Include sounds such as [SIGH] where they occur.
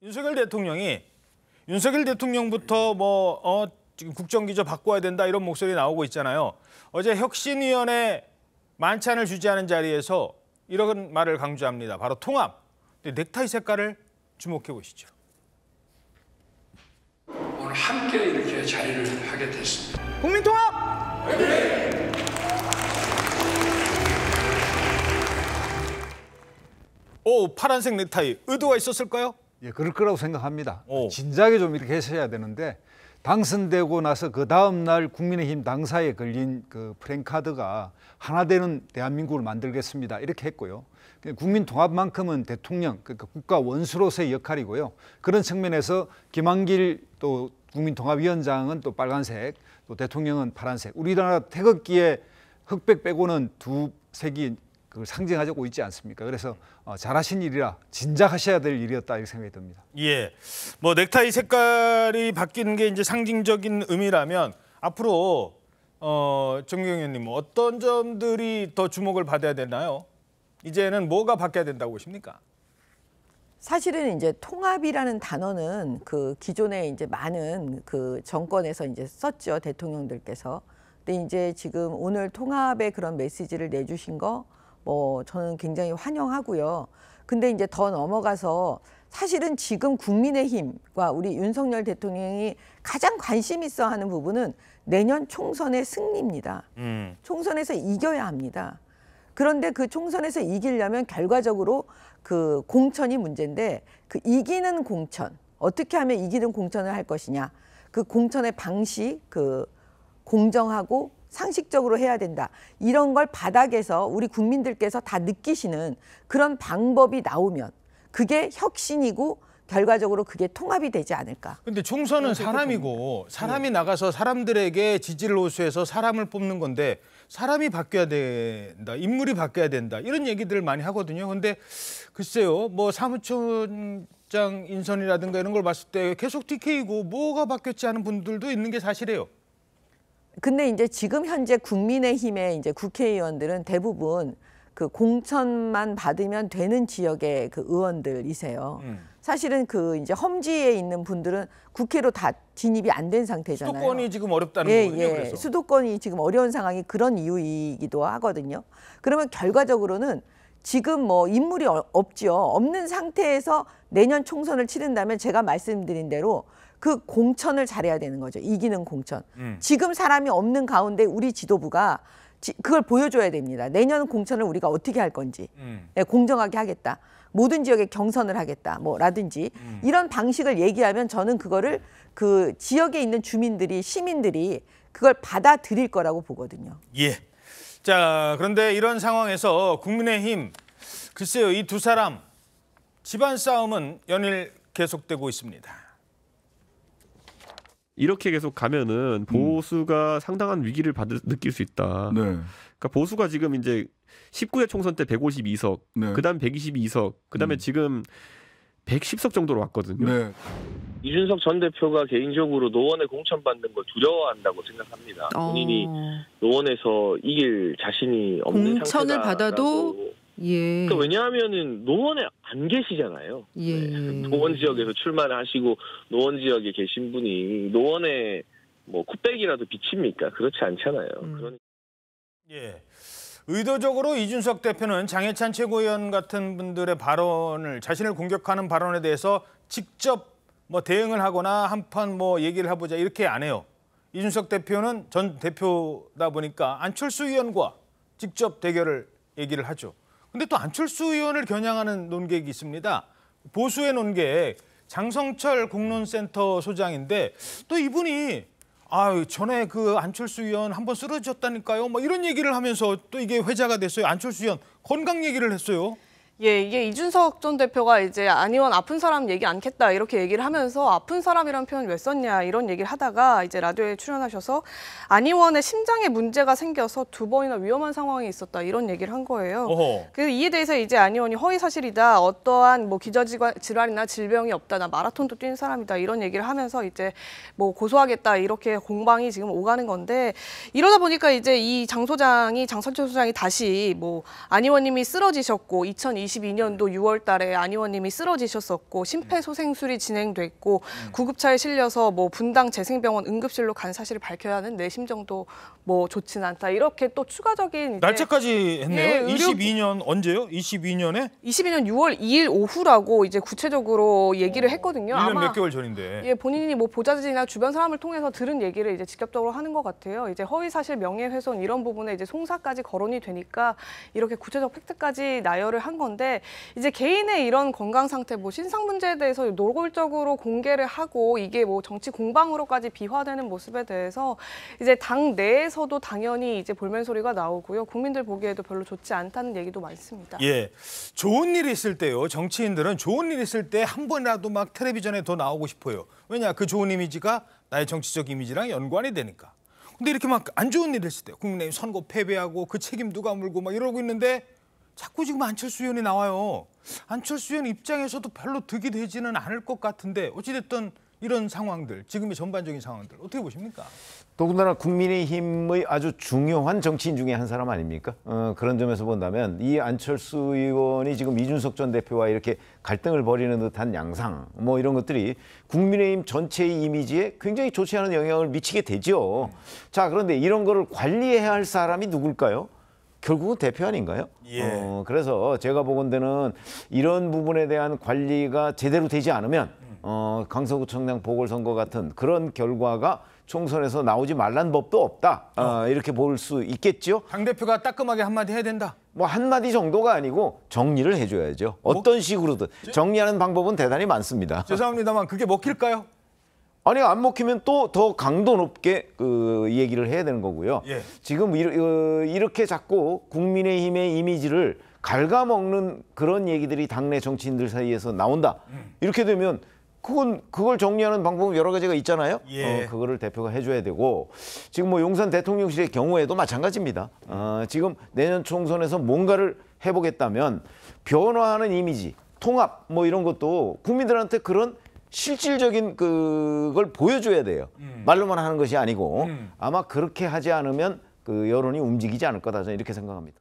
윤석열 대통령이 윤석열 대통령부터 뭐 어, 지금 국정기조 바꿔야 된다 이런 목소리 나오고 있잖아요. 어제 혁신위원회 만찬을 주재하는 자리에서 이런 말을 강조합니다. 바로 통합. 넥타이 색깔을 주목해 보시죠. 오늘 함께 이렇게 자리를 하게 됐습니다. 국민 통합! 네. 오 파란색 넥타이 의도가 있었을까요? 예, 그럴 거라고 생각합니다. 오. 진작에 좀 이렇게 하셔야 되는데 당선되고 나서 그 다음 날 국민의힘 당사에 걸린 그 프랭카드가 하나 되는 대한민국을 만들겠습니다. 이렇게 했고요. 그 국민 통합만큼은 대통령, 그러니까 국가 원수로서의 역할이고요. 그런 측면에서 김한길 또 국민통합위원장은 또 빨간색, 또 대통령은 파란색. 우리나라 태극기에 흑백 빼고는 두 색이 그걸 상징하고 있지 않습니까? 그래서 어, 잘하신 일이라 진작하셔야 될 일이었다 이렇게 생각이 듭니다. 예, 뭐 넥타이 색깔이 바뀌는 게 이제 상징적인 의미라면 앞으로 어, 정경 의님님 뭐 어떤 점들이 더 주목을 받아야 되나요? 이제는 뭐가 바뀌어야 된다고 보십니까? 사실은 이제 통합이라는 단어는 그 기존에 이제 많은 그 정권에서 이제 썼죠 대통령들께서. 근데 이제 지금 오늘 통합의 그런 메시지를 내주신 거뭐 저는 굉장히 환영하고요. 근데 이제 더 넘어가서 사실은 지금 국민의힘과 우리 윤석열 대통령이 가장 관심 있어 하는 부분은 내년 총선의 승리입니다. 음. 총선에서 이겨야 합니다. 그런데 그 총선에서 이기려면 결과적으로 그 공천이 문제인데 그 이기는 공천, 어떻게 하면 이기는 공천을 할 것이냐. 그 공천의 방식, 그 공정하고 상식적으로 해야 된다. 이런 걸 바닥에서 우리 국민들께서 다 느끼시는 그런 방법이 나오면 그게 혁신이고 결과적으로 그게 통합이 되지 않을까. 근데 총선은 사람이고 사람이 네. 나가서 사람들에게 지지를 호소해서 사람을 뽑는 건데 사람이 바뀌어야 된다, 인물이 바뀌어야 된다 이런 얘기들을 많이 하거든요. 근데 글쎄요, 뭐 사무총장 인선이라든가 이런 걸 봤을 때 계속 TK이고 뭐가 바뀌었지 하는 분들도 있는 게 사실이에요. 근데 이제 지금 현재 국민의힘의 이제 국회의원들은 대부분 그 공천만 받으면 되는 지역의 그 의원들이세요. 음. 사실은 그 이제 험지에 있는 분들은 국회로 다 진입이 안 된 상태잖아요. 수도권이 지금 어렵다는 예, 거군요. 예. 그래서. 수도권이 지금 어려운 상황이 그런 이유이기도 하거든요. 그러면 결과적으로는 지금 뭐 인물이 어, 없지요. 없는 상태에서 내년 총선을 치른다면 제가 말씀드린 대로 그 공천을 잘해야 되는 거죠. 이기는 공천. 음. 지금 사람이 없는 가운데 우리 지도부가 지, 그걸 보여줘야 됩니다. 내년 공천을 우리가 어떻게 할 건지 음. 네, 공정하게 하겠다. 모든 지역에 경선을 하겠다 뭐라든지 음. 이런 방식을 얘기하면 저는 그거를 그 지역에 있는 주민들이 시민들이 그걸 받아들일 거라고 보거든요. 예. 자 그런데 이런 상황에서 국민의힘 글쎄요 이 두 사람 집안 싸움은 연일 계속되고 있습니다. 이렇게 계속 가면은 음. 보수가 음. 상당한 위기를 받을, 느낄 수 있다. 네. 그러니까 보수가 지금 이제 19대 총선 때 152석, 네. 그다음 122석, 그다음에 음. 지금 110석 정도로 왔거든요. 네. 이준석 전 대표가 개인적으로 노원에 공천받는 걸 두려워한다고 생각합니다. 어. 본인이 노원에서 이길 자신이 없는 공천을 상태다라고. 받아도 예. 그러니까 왜냐하면은 노원에 안 계시잖아요. 예. 네. 예. [LAUGHS] 노원 지역에서 출마하시고 를 노원 지역에 계신 분이 노원에 뭐 콧백이라도 비칩니까? 그렇지 않잖아요. 음. 그런 예. 의도적으로 이준석 대표는 장해찬 최고위원 같은 분들의 발언을 자신을 공격하는 발언에 대해서 직접 뭐 대응을 하거나 한판 뭐 얘기를 해보자 이렇게 안 해요. 이준석 대표는 전 대표다 보니까 안철수 의원과 직접 대결을 얘기를 하죠. 근데 또 안철수 의원을 겨냥하는 논객이 있습니다. 보수의 논객 장성철 공론센터 소장인데 또 이분이 아 전에 그 안철수 의원 한 번 쓰러졌다니까요. 뭐 이런 얘기를 하면서 또 이게 회자가 됐어요. 안철수 의원 건강 얘기를 했어요. 예, 이게 이준석 전 대표가 이제 안 의원 아픈 사람 얘기 않겠다 이렇게 얘기를 하면서 아픈 사람이란 표현 왜 썼냐 이런 얘기를 하다가 이제 라디오에 출연하셔서 안 의원의 심장에 문제가 생겨서 두 번이나 위험한 상황에 있었다 이런 얘기를 한 거예요. 그 이에 대해서 이제 안 의원이 허위 사실이다. 어떠한 뭐 기저 질환이나 질병이 없다. 나 마라톤도 뛴 사람이다. 이런 얘기를 하면서 이제 뭐 고소하겠다 이렇게 공방이 지금 오가는 건데 이러다 보니까 이제 이 장소장이 장선철 소장이 다시 뭐안 의원님이 쓰러지셨고 2020 2022년도 6월 달에 안 의원님이 쓰러지셨었고 심폐소생술이 진행됐고 구급차에 실려서 뭐 분당 재생병원 응급실로 간 사실을 밝혀야 하는 내 심정도 뭐 좋진 않다. 이렇게 또 추가적인 날짜까지 했네요. 예, 22년 언제요? 22년에? 22년 6월 2일 오후라고 이제 구체적으로 얘기를 어, 했거든요. 1년 아마 몇 개월 전인데. 예, 본인이 뭐 보좌진이나 주변 사람을 통해서 들은 얘기를 이제 직접적으로 하는 것 같아요. 이제 허위 사실 명예훼손 이런 부분에 이제 송사까지 거론이 되니까 이렇게 구체적 팩트까지 나열을 한 건데 건데 이제 개인의 이런 건강 상태, 뭐 신상 문제에 대해서 노골적으로 공개를 하고 이게 뭐 정치 공방으로까지 비화되는 모습에 대해서 이제 당 내에서도 당연히 이제 볼멘 소리가 나오고요. 국민들 보기에도 별로 좋지 않다는 얘기도 많습니다. 예, 좋은 일이 있을 때요. 정치인들은 좋은 일이 있을 때 한 번이라도 막 텔레비전에 더 나오고 싶어요. 왜냐, 그 좋은 이미지가 나의 정치적 이미지랑 연관이 되니까. 근데 이렇게 막 안 좋은 일 했을 때 국민의힘 선거 패배하고 그 책임 누가 물고 막 이러고 있는데 자꾸 지금 안철수 의원이 나와요. 안철수 의원 입장에서도 별로 득이 되지는 않을 것 같은데 어찌됐든 이런 상황들, 지금의 전반적인 상황들 어떻게 보십니까? 더군다나 국민의힘의 아주 중요한 정치인 중에 한 사람 아닙니까? 어, 그런 점에서 본다면 이 안철수 의원이 지금 이준석 전 대표와 이렇게 갈등을 벌이는 듯한 양상 뭐 이런 것들이 국민의힘 전체의 이미지에 굉장히 좋지 않은 영향을 미치게 되죠. 자 그런데 이런 거를 관리해야 할 사람이 누굴까요? 결국은 대표 아닌가요? 예. 어, 그래서 제가 보건대는 이런 부분에 대한 관리가 제대로 되지 않으면 어, 강서구청장 보궐선거 같은 그런 결과가 총선에서 나오지 말란 법도 없다. 어, 이렇게 볼 수있겠지 당대표가 따끔하게 한마디 해야 된다. 뭐 한마디 정도가 아니고 정리를 해줘야죠. 어떤 뭐 식으로든. 정리하는 방법은 대단히 많습니다. 죄송합니다만 그게 먹힐까요? 아니 안 먹히면 또 더 강도 높게 그 얘기를 해야 되는 거고요. 예. 지금 어, 이렇게 르 어, 이 자꾸 국민의힘의 이미지를 갉아먹는 그런 얘기들이 당내 정치인들 사이에서 나온다. 음. 이렇게 되면 그건 그걸 정리하는 방법 은 여러 가지가 있잖아요. 예. 어, 그거를 대표가 해줘야 되고 지금 뭐 용산 대통령실의 경우에도 마찬가지입니다. 어, 지금 내년 총선에서 뭔가를 해보겠다면 변화하는 이미지, 통합 뭐 이런 것도 국민들한테 그런 실질적인 그걸 보여줘야 돼요. 음. 말로만 하는 것이 아니고 음. 아마 그렇게 하지 않으면 그 여론이 움직이지 않을 거다 저는 이렇게 생각합니다.